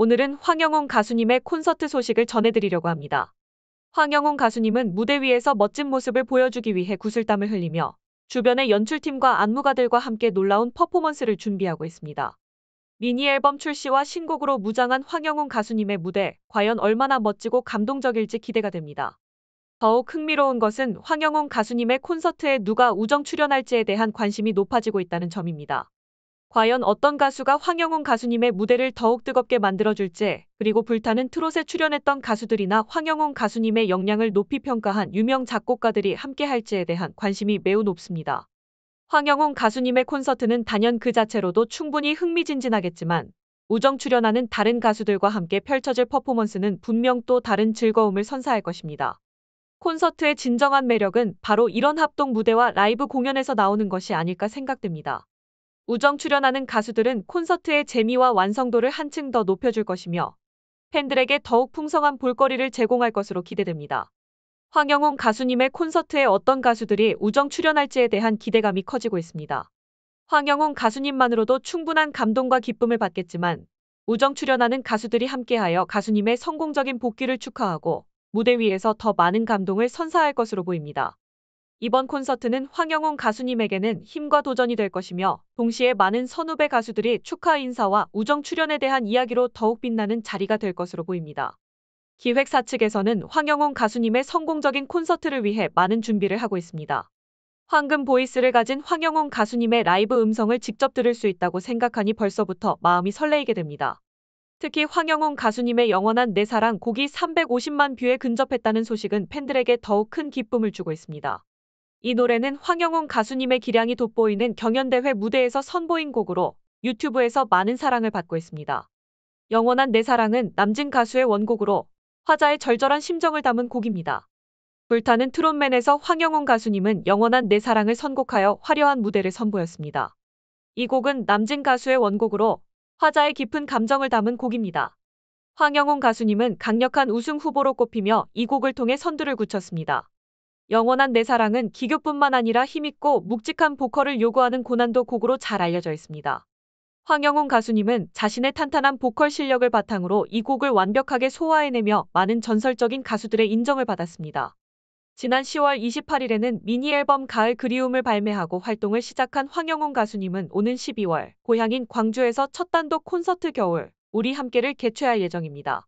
오늘은 황영웅 가수님의 콘서트 소식을 전해드리려고 합니다. 황영웅 가수님은 무대 위에서 멋진 모습을 보여주기 위해 구슬땀을 흘리며 주변의 연출팀과 안무가들과 함께 놀라운 퍼포먼스를 준비하고 있습니다. 미니 앨범 출시와 신곡으로 무장한 황영웅 가수님의 무대, 과연 얼마나 멋지고 감동적일지 기대가 됩니다. 더욱 흥미로운 것은 황영웅 가수님의 콘서트에 누가 우정 출연할지에 대한 관심이 높아지고 있다는 점입니다. 과연 어떤 가수가 황영웅 가수님의 무대를 더욱 뜨겁게 만들어줄지 그리고 불타는 트롯에 출연했던 가수들이나 황영웅 가수님의 역량을 높이 평가한 유명 작곡가들이 함께할지에 대한 관심이 매우 높습니다. 황영웅 가수님의 콘서트는 단연 그 자체로도 충분히 흥미진진하겠지만 우정 출연하는 다른 가수들과 함께 펼쳐질 퍼포먼스는 분명 또 다른 즐거움을 선사할 것입니다. 콘서트의 진정한 매력은 바로 이런 합동 무대와 라이브 공연에서 나오는 것이 아닐까 생각됩니다. 우정 출연하는 가수들은 콘서트의 재미와 완성도를 한층 더 높여줄 것이며 팬들에게 더욱 풍성한 볼거리를 제공할 것으로 기대됩니다. 황영웅 가수님의 콘서트에 어떤 가수들이 우정 출연할지에 대한 기대감이 커지고 있습니다. 황영웅 가수님만으로도 충분한 감동과 기쁨을 받겠지만 우정 출연하는 가수들이 함께하여 가수님의 성공적인 복귀를 축하하고 무대 위에서 더 많은 감동을 선사할 것으로 보입니다. 이번 콘서트는 황영웅 가수님에게는 힘과 도전이 될 것이며 동시에 많은 선후배 가수들이 축하 인사와 우정 출연에 대한 이야기로 더욱 빛나는 자리가 될 것으로 보입니다. 기획사 측에서는 황영웅 가수님의 성공적인 콘서트를 위해 많은 준비를 하고 있습니다. 황금 보이스를 가진 황영웅 가수님의 라이브 음성을 직접 들을 수 있다고 생각하니 벌써부터 마음이 설레이게 됩니다. 특히 황영웅 가수님의 영원한 내 사랑 곡이 350만 뷰에 근접했다는 소식은 팬들에게 더욱 큰 기쁨을 주고 있습니다. 이 노래는 황영웅 가수님의 기량이 돋보이는 경연대회 무대에서 선보인 곡으로 유튜브에서 많은 사랑을 받고 있습니다. 영원한 내 사랑은 남진 가수의 원곡으로 화자의 절절한 심정을 담은 곡입니다. 불타는 트롯맨에서 황영웅 가수님은 영원한 내 사랑을 선곡하여 화려한 무대를 선보였습니다. 이 곡은 남진 가수의 원곡으로 화자의 깊은 감정을 담은 곡입니다. 황영웅 가수님은 강력한 우승 후보로 꼽히며 이 곡을 통해 선두를 굳혔습니다. 영원한 내 사랑은 기교뿐만 아니라 힘있고 묵직한 보컬을 요구하는 고난도 곡으로 잘 알려져 있습니다. 황영훈 가수님은 자신의 탄탄한 보컬 실력을 바탕으로 이 곡을 완벽하게 소화해내며 많은 전설적인 가수들의 인정을 받았습니다. 지난 10월 28일에는 미니 앨범 가을 그리움을 발매하고 활동을 시작한 황영훈 가수님은 오는 12월 고향인 광주에서 첫 단독 콘서트 겨울 우리 함께를 개최할 예정입니다.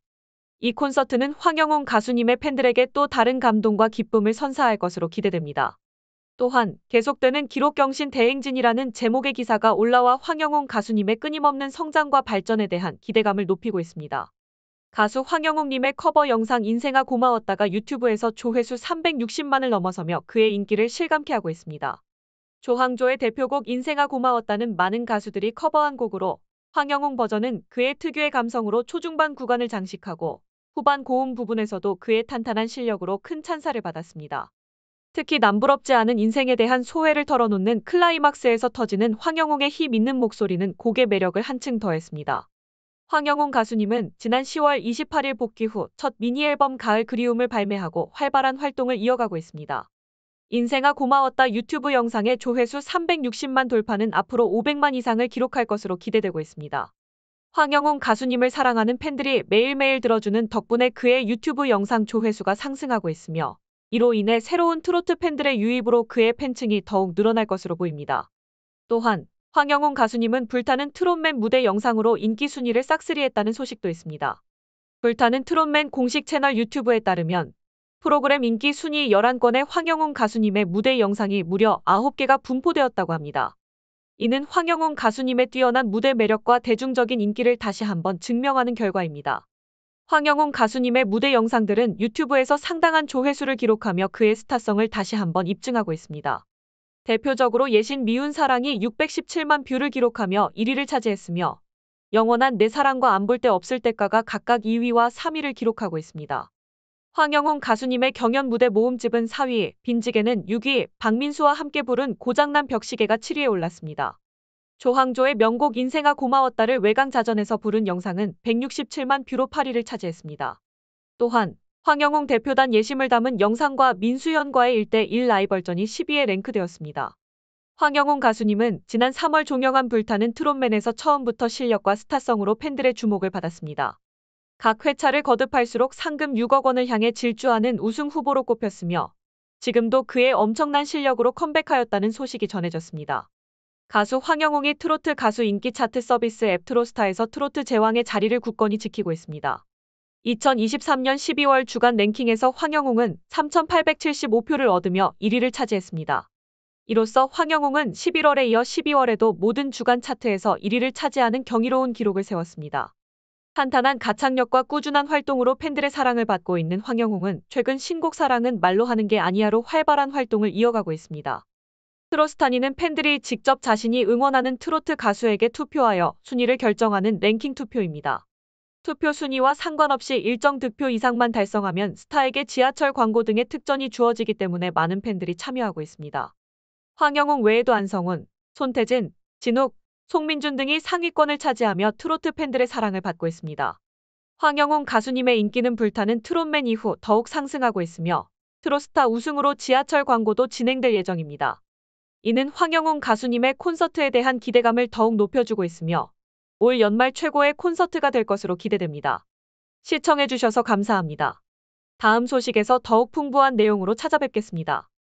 이 콘서트는 황영웅 가수님의 팬들에게 또 다른 감동과 기쁨을 선사할 것으로 기대됩니다. 또한 계속되는 기록경신 대행진이라는 제목의 기사가 올라와 황영웅 가수님의 끊임없는 성장과 발전에 대한 기대감을 높이고 있습니다. 가수 황영웅님의 커버 영상 인생아 고마웠다가 유튜브에서 조회수 360만을 넘어서며 그의 인기를 실감케 하고 있습니다. 조항조의 대표곡 인생아 고마웠다는 많은 가수들이 커버한 곡으로 황영웅 버전은 그의 특유의 감성으로 초중반 구간을 장식하고 후반 고음 부분에서도 그의 탄탄한 실력으로 큰 찬사를 받았습니다. 특히 남부럽지 않은 인생에 대한 소회를 털어놓는 클라이막스에서 터지는 황영웅의 힘 있는 목소리는 곡의 매력을 한층 더했습니다. 황영웅 가수님은 지난 10월 28일 복귀 후 첫 미니앨범 가을 그리움을 발매하고 활발한 활동을 이어가고 있습니다. 인생아 고마웠다 유튜브 영상의 조회수 360만 돌파는 앞으로 500만 이상을 기록할 것으로 기대되고 있습니다. 황영웅 가수님을 사랑하는 팬들이 매일매일 들어주는 덕분에 그의 유튜브 영상 조회수가 상승하고 있으며 이로 인해 새로운 트로트 팬들의 유입으로 그의 팬층이 더욱 늘어날 것으로 보입니다. 또한 황영웅 가수님은 불타는 트롯맨 무대 영상으로 인기 순위를 싹쓸이했다는 소식도 있습니다. 불타는 트롯맨 공식 채널 유튜브에 따르면 프로그램 인기 순위 11건의 황영웅 가수님의 무대 영상이 무려 9개가 분포되었다고 합니다. 이는 황영웅 가수님의 뛰어난 무대 매력과 대중적인 인기를 다시 한번 증명하는 결과입니다. 황영웅 가수님의 무대 영상들은 유튜브에서 상당한 조회수를 기록하며 그의 스타성을 다시 한번 입증하고 있습니다. 대표적으로 예신 미운 사랑이 617만 뷰를 기록하며 1위를 차지했으며 영원한 내 사랑과 안 볼 때 없을 때가가 각각 2위와 3위를 기록하고 있습니다. 황영홍 가수님의 경연 무대 모음집은 4위, 빈지개는 6위, 박민수와 함께 부른 고장난 벽시계가 7위에 올랐습니다. 조항조의 명곡 인생아 고마웠다를 외강자전에서 부른 영상은 167만 뷰로 8위를 차지했습니다. 또한 황영웅 대표단 예심을 담은 영상과 민수연과의 1대1 라이벌전이 10위에 랭크되었습니다. 황영웅 가수님은 지난 3월 종영한 불타는 트롯맨에서 처음부터 실력과 스타성으로 팬들의 주목을 받았습니다. 각 회차를 거듭할수록 상금 6억 원을 향해 질주하는 우승 후보로 꼽혔으며 지금도 그의 엄청난 실력으로 컴백하였다는 소식이 전해졌습니다. 가수 황영웅이 트로트 가수 인기 차트 서비스 앱 트로스타에서 트로트 제왕의 자리를 굳건히 지키고 있습니다. 2023년 12월 주간 랭킹에서 황영웅은 3,875표를 얻으며 1위를 차지했습니다. 이로써 황영웅은 11월에 이어 12월에도 모든 주간 차트에서 1위를 차지하는 경이로운 기록을 세웠습니다. 탄탄한 가창력과 꾸준한 활동으로 팬들의 사랑을 받고 있는 황영웅은 최근 신곡 사랑은 말로 하는 게 아니야로 활발한 활동을 이어가고 있습니다. 트로스타니는 팬들이 직접 자신이 응원하는 트로트 가수에게 투표하여 순위를 결정하는 랭킹 투표입니다. 투표 순위와 상관없이 일정 득표 이상만 달성하면 스타에게 지하철 광고 등의 특전이 주어지기 때문에 많은 팬들이 참여하고 있습니다. 황영웅 외에도 안성훈, 손태진, 진욱, 송민준 등이 상위권을 차지하며 트로트 팬들의 사랑을 받고 있습니다. 황영웅 가수님의 인기는 불타는 트롯맨 이후 더욱 상승하고 있으며 트로스타 우승으로 지하철 광고도 진행될 예정입니다. 이는 황영웅 가수님의 콘서트에 대한 기대감을 더욱 높여주고 있으며 올 연말 최고의 콘서트가 될 것으로 기대됩니다. 시청해주셔서 감사합니다. 다음 소식에서 더욱 풍부한 내용으로 찾아뵙겠습니다.